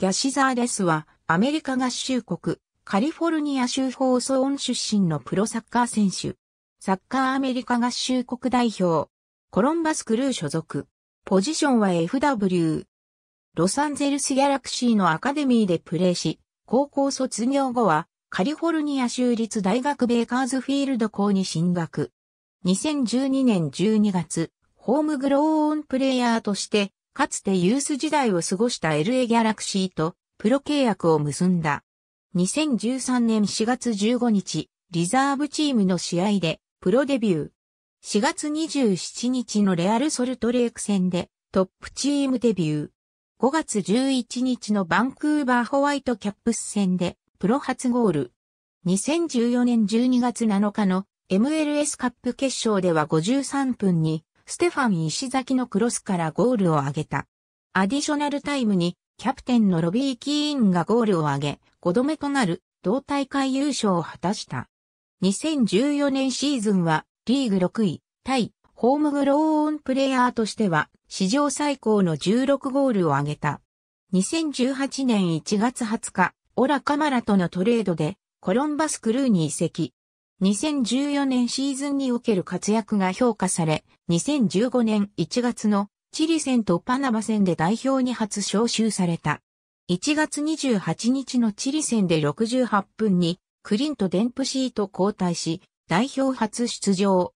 ギャシザーレスは、アメリカ合衆国、カリフォルニア州放ーソン出身のプロサッカー選手。サッカーアメリカ合衆国代表。コロンバスクルー所属。ポジションは FW。ロサンゼルスギャラクシーのアカデミーでプレーし、高校卒業後は、カリフォルニア州立大学ベーカーズフィールド校に進学。2012年12月、ホームグローンプレイヤーとして、かつてユース時代を過ごした LA ギャラクシーとプロ契約を結んだ。2013年4月15日、リザーブチームの試合でプロデビュー。4月27日のレアルソルトレーク戦でトップチームデビュー。5月11日のバンクーバーホワイトキャップス戦でプロ初ゴール。2014年12月7日の MLS カップ決勝では53分にステファン石崎のクロスからゴールを挙げた。アディショナルタイムに、キャプテンのロビー・キーンがゴールを挙げ、5度目となる同大会優勝を果たした。2014年シーズンは、リーグ6位、対、ホームグローオンプレイヤーとしては、史上最高の16ゴールを挙げた。2018年1月20日、オラカマラとのトレードで、コロンバスクルーに移籍。2014年シーズンにおける活躍が評価され、2015年1月のチリ戦とパナマ戦で代表に初招集された。1月28日のチリ戦で68分にクリント・デンプシーと交代し、代表初出場。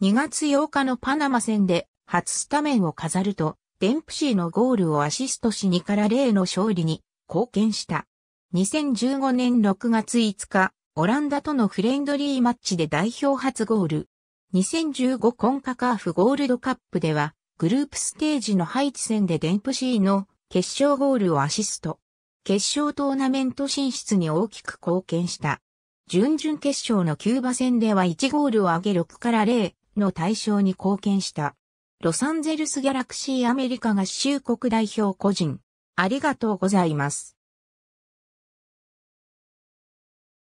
2月8日のパナマ戦で初スタメンを飾ると、デンプシーのゴールをアシストし2から0の勝利に貢献した。2015年6月5日、オランダとのフレンドリーマッチで代表初ゴール。2015コンカカーフゴールドカップでは、グループステージのハイチ戦でデンプシーの決勝ゴールをアシスト。決勝トーナメント進出に大きく貢献した。準々決勝のキューバ戦では1ゴールを挙げ6から0の対象に貢献した。ロサンゼルスギャラクシーアメリカ合衆国代表個人。ありがとうございます。